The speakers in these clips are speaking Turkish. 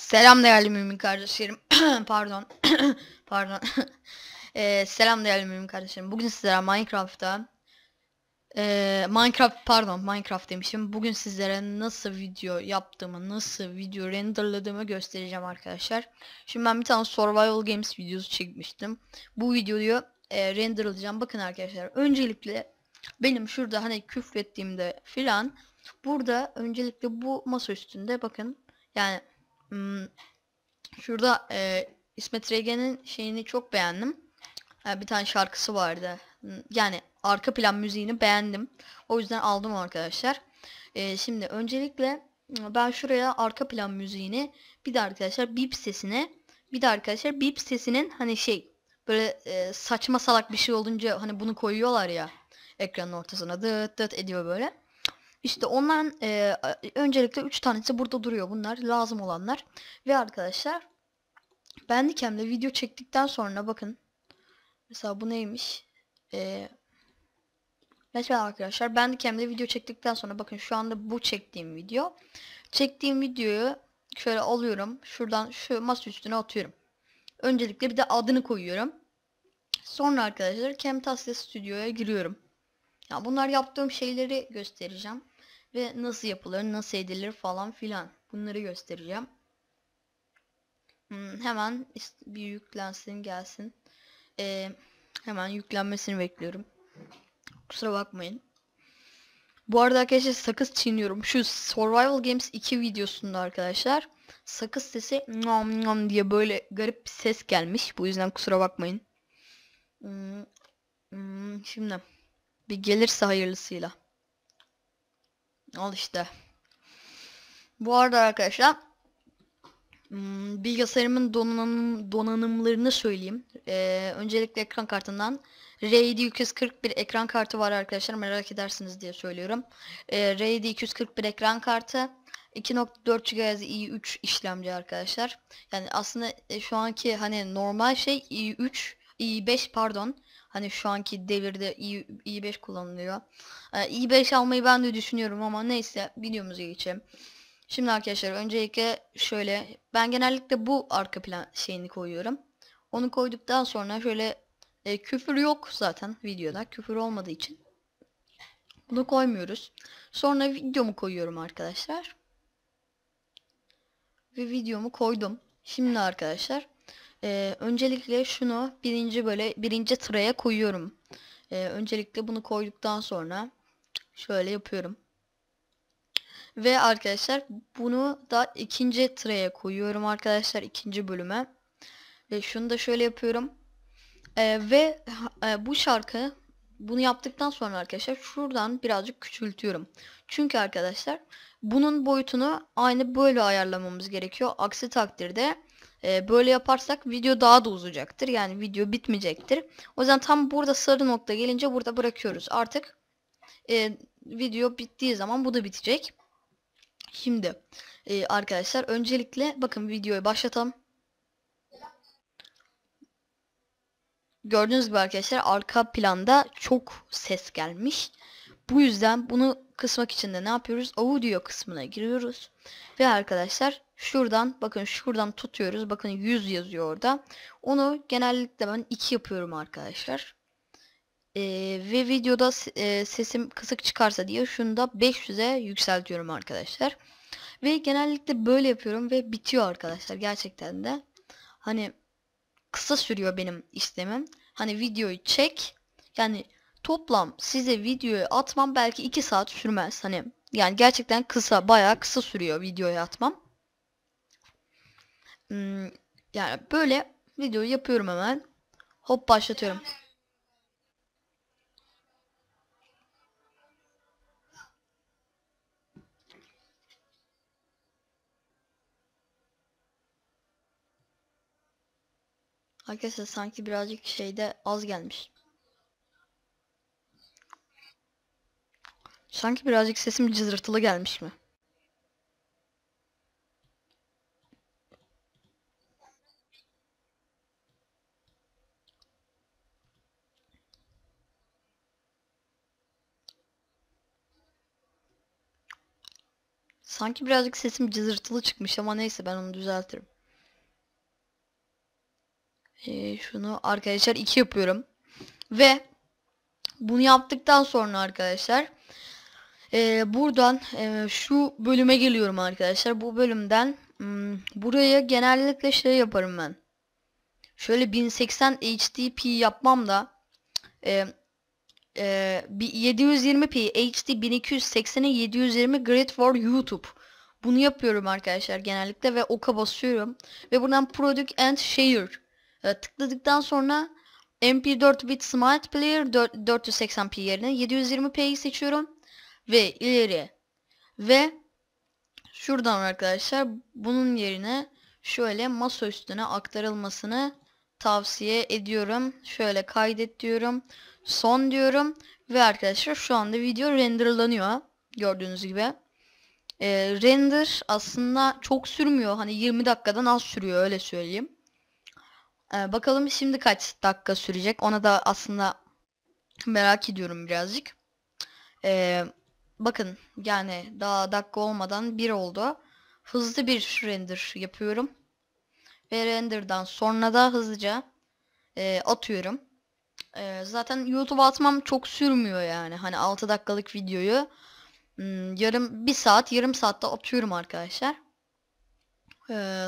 Selam değerli mümin kardeşlerim. Pardon. Pardon. ee, selam değerli mümin kardeşlerim. Bugün sizlere Minecraft'ta ee, Minecraft pardon Minecraft demişim. Bugün sizlere nasıl video yaptığımı, nasıl video renderladığımı göstereceğim arkadaşlar. Şimdi ben bir tane survival games videosu çekmiştim. Bu videoyu e, renderlayacağım. Bakın arkadaşlar öncelikle benim şurada hani küfrettiğimde filan burada öncelikle bu masa üstünde bakın yani Hmm, şurada e, İsmet Regen'in şeyini çok beğendim. E, bir tane şarkısı vardı. Hmm, yani arka plan müziğini beğendim. O yüzden aldım arkadaşlar. E, şimdi öncelikle hmm, ben şuraya arka plan müziğini bir de arkadaşlar bip sesine, bir de arkadaşlar bip sesinin hani şey böyle e, saçma salak bir şey olunca hani bunu koyuyorlar ya ekranın ortasına dıt dıt ediyor böyle. İşte ondan e, öncelikle 3 tanesi burada duruyor. Bunlar lazım olanlar. Ve arkadaşlar Bandicam'le video çektikten sonra bakın. Mesela bu neymiş? Eee Mesela arkadaşlar ben Bandicam'de video çektikten sonra bakın şu anda bu çektiğim video. Çektiğim videoyu şöyle alıyorum. Şuradan şu masa üstüne atıyorum. Öncelikle bir de adını koyuyorum. Sonra arkadaşlar Camtasia Studio'ya giriyorum. Ya bunlar yaptığım şeyleri göstereceğim. Ve nasıl yapılır, nasıl edilir falan filan. Bunları göstereceğim. Hmm, hemen bir yüklensin gelsin. Ee, hemen yüklenmesini bekliyorum. Kusura bakmayın. Bu arada arkadaşlar sakız çiğniyorum. Şu Survival Games 2 videosunda arkadaşlar sakız sesi nam nam diye böyle garip bir ses gelmiş. Bu yüzden kusura bakmayın. Hmm, hmm, şimdi bir gelirse hayırlısıyla. Al işte. Bu arada arkadaşlar hmm, bilgisayarımın donanım, donanımlarını söyleyeyim. Ee, öncelikle ekran kartından RAID 241 ekran kartı var arkadaşlar merak edersiniz diye söylüyorum. Ee, RAID 241 ekran kartı 2.4 GHz i3 işlemci arkadaşlar. Yani aslında e, şu anki hani normal şey i3 i5 pardon. Hani şu anki devirde i, i5 kullanılıyor. Ee, i5 almayı ben de düşünüyorum ama neyse videomuza geçeyim Şimdi arkadaşlar öncelikle şöyle ben genellikle bu arka plan şeyini koyuyorum. Onu koyduktan sonra şöyle e, küfür yok zaten videoda. Küfür olmadığı için. Bunu koymuyoruz. Sonra videomu koyuyorum arkadaşlar. Ve videomu koydum. Şimdi arkadaşlar ee, öncelikle şunu birinci böyle birinci sıraya koyuyorum. Ee, öncelikle bunu koyduktan sonra şöyle yapıyorum. Ve arkadaşlar bunu da ikinci sıraya koyuyorum arkadaşlar ikinci bölüme. Ve şunu da şöyle yapıyorum. Ee, ve e, bu şarkı bunu yaptıktan sonra arkadaşlar şuradan birazcık küçültüyorum. Çünkü arkadaşlar bunun boyutunu aynı böyle ayarlamamız gerekiyor. Aksi takdirde e, böyle yaparsak video daha da uzayacaktır. Yani video bitmeyecektir. O yüzden tam burada sarı nokta gelince burada bırakıyoruz. Artık e, video bittiği zaman bu da bitecek. Şimdi e, arkadaşlar öncelikle bakın videoyu başlatalım. Gördüğünüz gibi arkadaşlar arka planda çok ses gelmiş. Bu yüzden bunu kısmak için de ne yapıyoruz? Audio kısmına giriyoruz. Ve arkadaşlar şuradan bakın şuradan tutuyoruz. Bakın 100 yazıyor orada. Onu genellikle ben 2 yapıyorum arkadaşlar. Ee, ve videoda e, sesim kısık çıkarsa diye şunu da 500'e yükseltiyorum arkadaşlar. Ve genellikle böyle yapıyorum ve bitiyor arkadaşlar gerçekten de. Hani kısa sürüyor benim işlemim. Hani videoyu çek. Yani toplam size videoyu atmam belki 2 saat sürmez. Hani yani gerçekten kısa bayağı kısa sürüyor videoyu atmam. Hmm, yani böyle videoyu yapıyorum hemen. Hop başlatıyorum. Arkadaşlar sanki birazcık şeyde az gelmiş. Sanki birazcık sesim cızırtılı gelmiş mi? Sanki birazcık sesim cızırtılı çıkmış ama neyse ben onu düzeltirim. Ee, şunu arkadaşlar iki yapıyorum. Ve bunu yaptıktan sonra arkadaşlar e, buradan e, şu bölüme geliyorum arkadaşlar. Bu bölümden m, hmm, buraya genellikle şey yaparım ben. Şöyle 1080 HDP yapmam da e, e, 720p HD 1280'e 720 Great for YouTube. Bunu yapıyorum arkadaşlar genellikle ve oka basıyorum. Ve buradan Product and Share e, tıkladıktan sonra MP4 bit Smart Player 4, 480p yerine 720p'yi seçiyorum ve ileri ve şuradan arkadaşlar bunun yerine şöyle masa üstüne aktarılmasını tavsiye ediyorum. Şöyle kaydet diyorum. Son diyorum. Ve arkadaşlar şu anda video renderlanıyor. Gördüğünüz gibi. Ee, render aslında çok sürmüyor. Hani 20 dakikadan az sürüyor öyle söyleyeyim. Ee, bakalım şimdi kaç dakika sürecek. Ona da aslında merak ediyorum birazcık. Ee, Bakın yani daha dakika olmadan 1 oldu. Hızlı bir render yapıyorum. Ve render'dan sonra da hızlıca e, atıyorum. E, zaten YouTube atmam çok sürmüyor yani. Hani 6 dakikalık videoyu hmm, yarım bir saat yarım saatte atıyorum arkadaşlar. E,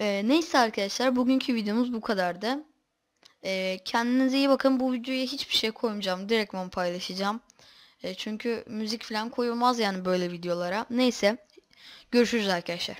e, neyse arkadaşlar bugünkü videomuz bu kadardı. E, kendinize iyi bakın. Bu videoya hiçbir şey koymayacağım. Direktman paylaşacağım. E, çünkü müzik falan koyulmaz yani böyle videolara. Neyse görüşürüz arkadaşlar.